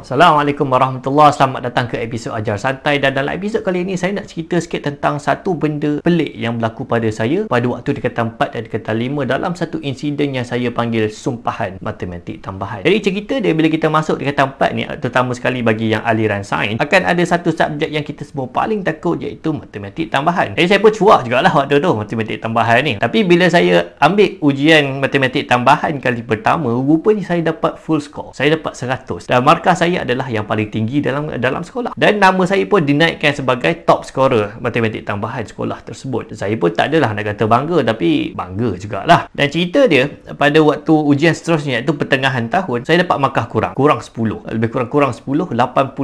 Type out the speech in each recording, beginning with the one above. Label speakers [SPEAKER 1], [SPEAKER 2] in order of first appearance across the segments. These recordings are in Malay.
[SPEAKER 1] Assalamualaikum warahmatullahi Selamat datang ke episod Ajar Santai Dan dalam episod kali ini Saya nak cerita sikit tentang Satu benda pelik yang berlaku pada saya Pada waktu di kata 4 dan di kata Dalam satu insiden yang saya panggil Sumpahan Matematik Tambahan Jadi cerita dia bila kita masuk di kata 4 ni Terutama sekali bagi yang aliran sains Akan ada satu subjek yang kita semua paling takut Iaitu Matematik Tambahan Jadi saya pun cuak jugalah waktu tu Matematik Tambahan ni Tapi bila saya ambil ujian Matematik Tambahan kali pertama Rupanya saya dapat full score Saya dapat 100 Dan markah saya saya adalah yang paling tinggi dalam dalam sekolah dan nama saya pun dinaikkan sebagai top scorer matematik tambahan sekolah tersebut saya pun tak adalah nak kata bangga tapi bangga jugalah dan cerita dia pada waktu ujian seterusnya iaitu pertengahan tahun saya dapat markah kurang kurang 10 lebih kurang kurang 10 88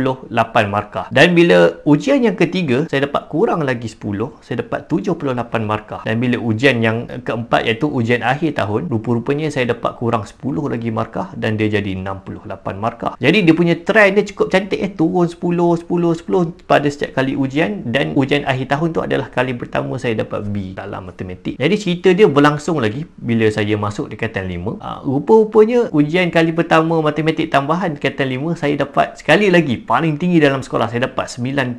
[SPEAKER 1] markah dan bila ujian yang ketiga saya dapat kurang lagi 10 saya dapat 78 markah dan bila ujian yang keempat iaitu ujian akhir tahun rupa-rupanya saya dapat kurang 10 lagi markah dan dia jadi 68 markah jadi dia punya trend dia cukup cantik eh turun 10 10 10 pada setiap kali ujian dan ujian akhir tahun tu adalah kali pertama saya dapat B dalam matematik jadi cerita dia berlangsung lagi bila saya masuk di kata 5 uh, rupa-rupanya ujian kali pertama matematik tambahan di kata 5 saya dapat sekali lagi paling tinggi dalam sekolah saya dapat 98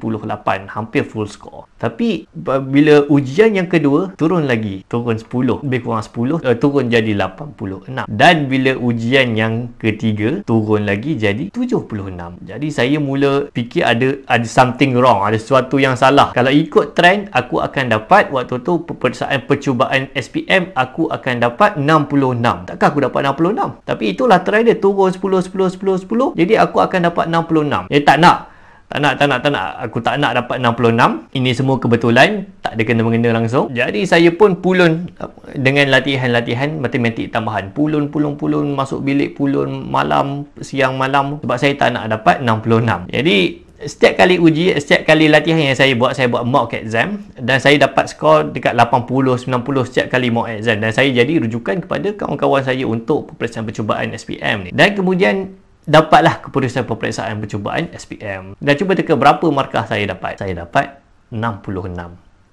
[SPEAKER 1] hampir full score tapi bila ujian yang kedua turun lagi turun 10 lebih kurang 10 uh, eh, turun jadi 86 dan bila ujian yang ketiga turun lagi jadi 26. Jadi saya mula fikir ada ada something wrong, ada sesuatu yang salah. Kalau ikut trend, aku akan dapat waktu tu peperiksaan percubaan SPM, aku akan dapat 66. Takkan aku dapat 66? Tapi itulah trend dia turun 10, 10, 10, 10. Jadi aku akan dapat 66. Eh tak nak tak nak, tak nak, tak nak. Aku tak nak dapat 66. Ini semua kebetulan. Tak ada kena-mengena langsung. Jadi, saya pun pulun dengan latihan-latihan matematik tambahan. Pulun, pulun, pulun. Masuk bilik, pulun. Malam, siang, malam. Sebab saya tak nak dapat 66. Jadi, setiap kali uji, setiap kali latihan yang saya buat, saya buat mock exam. Dan saya dapat skor dekat 80, 90 setiap kali mock exam. Dan saya jadi rujukan kepada kawan-kawan saya untuk peperiksaan percubaan SPM ni. Dan kemudian, dapatlah keputusan peperiksaan percubaan SPM. Dan cuba teka berapa markah saya dapat. Saya dapat 66.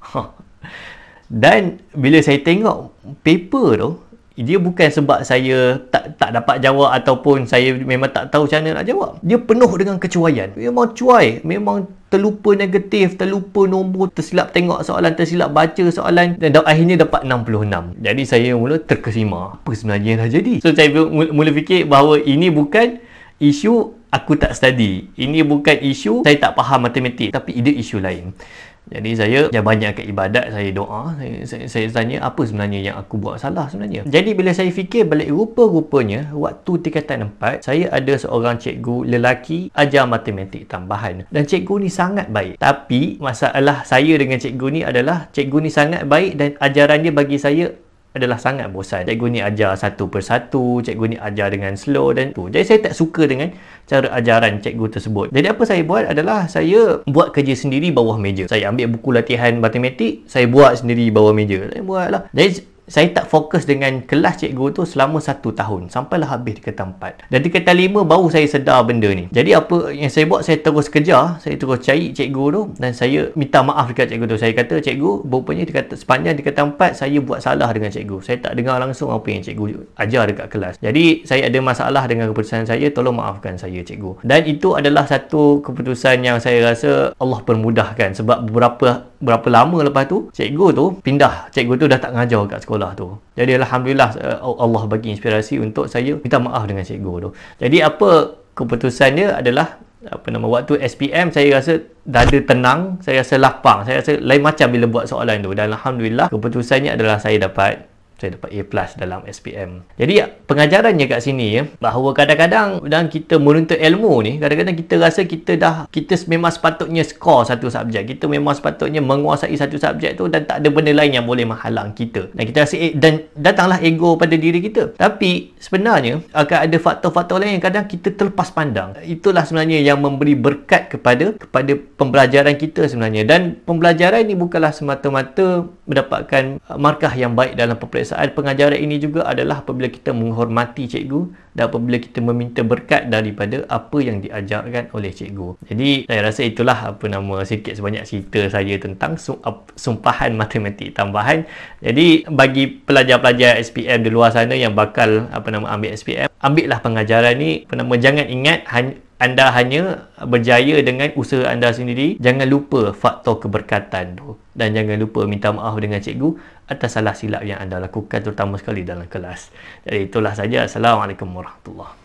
[SPEAKER 1] Dan bila saya tengok paper tu, dia bukan sebab saya tak tak dapat jawab ataupun saya memang tak tahu macam mana nak jawab. Dia penuh dengan kecuaian. Memang cuai. Memang terlupa negatif, terlupa nombor, tersilap tengok soalan, tersilap baca soalan dan akhirnya dapat 66. Jadi saya mula terkesima. Apa sebenarnya yang dah jadi? So saya mula fikir bahawa ini bukan isu aku tak study ini bukan isu saya tak faham matematik tapi ide isu lain jadi saya banyak banyakkan ibadat saya doa saya, saya, saya tanya apa sebenarnya yang aku buat salah sebenarnya jadi bila saya fikir balik rupa-rupanya waktu tingkatan 4 saya ada seorang cikgu lelaki ajar matematik tambahan dan cikgu ni sangat baik tapi masalah saya dengan cikgu ni adalah cikgu ni sangat baik dan ajarannya bagi saya adalah sangat bosan. Cikgu ni ajar satu persatu, cikgu ni ajar dengan slow dan tu. Jadi saya tak suka dengan cara ajaran cikgu tersebut. Jadi apa saya buat adalah saya buat kerja sendiri bawah meja. Saya ambil buku latihan matematik, saya buat sendiri bawah meja. Saya buatlah. Jadi saya tak fokus dengan kelas cikgu tu selama satu tahun sampailah habis di tempat. dan di ketan lima baru saya sedar benda ni jadi apa yang saya buat saya terus kejar saya terus cari cikgu tu dan saya minta maaf dekat cikgu tu saya kata cikgu rupanya di sepanjang di tempat saya buat salah dengan cikgu saya tak dengar langsung apa yang cikgu ajar dekat kelas jadi saya ada masalah dengan keputusan saya tolong maafkan saya cikgu dan itu adalah satu keputusan yang saya rasa Allah permudahkan sebab beberapa berapa lama lepas tu cikgu tu pindah cikgu tu dah tak ngajar kat sekolah tu jadi alhamdulillah eh, Allah bagi inspirasi untuk saya minta maaf dengan cikgu tu jadi apa keputusannya adalah apa nama waktu SPM saya rasa dah dada tenang saya rasa lapang saya rasa lain macam bila buat soalan tu dan alhamdulillah keputusannya adalah saya dapat saya dapat A plus dalam SPM. Jadi pengajarannya kat sini ya bahawa kadang-kadang dalam kita menuntut ilmu ni kadang-kadang kita rasa kita dah kita memang sepatutnya skor satu subjek. Kita memang sepatutnya menguasai satu subjek tu dan tak ada benda lain yang boleh menghalang kita. Dan kita rasa eh, dan datanglah ego pada diri kita. Tapi sebenarnya akan ada faktor-faktor lain yang kadang kita terlepas pandang itulah sebenarnya yang memberi berkat kepada kepada pembelajaran kita sebenarnya dan pembelajaran ini bukanlah semata-mata mendapatkan uh, markah yang baik dalam peperiksaan pengajaran ini juga adalah apabila kita menghormati cikgu dan apabila kita meminta berkat daripada apa yang diajarkan oleh cikgu jadi saya rasa itulah apa nama sikit sebanyak cerita saya tentang sumpahan matematik tambahan jadi bagi pelajar-pelajar SPM di luar sana yang bakal apa nama ambil SPM ambil lah pengajaran ni apa jangan ingat hanya anda hanya berjaya dengan usaha anda sendiri jangan lupa faktor keberkatan tu dan jangan lupa minta maaf dengan cikgu atas salah silap yang anda lakukan terutama sekali dalam kelas jadi itulah saja assalamualaikum warahmatullahi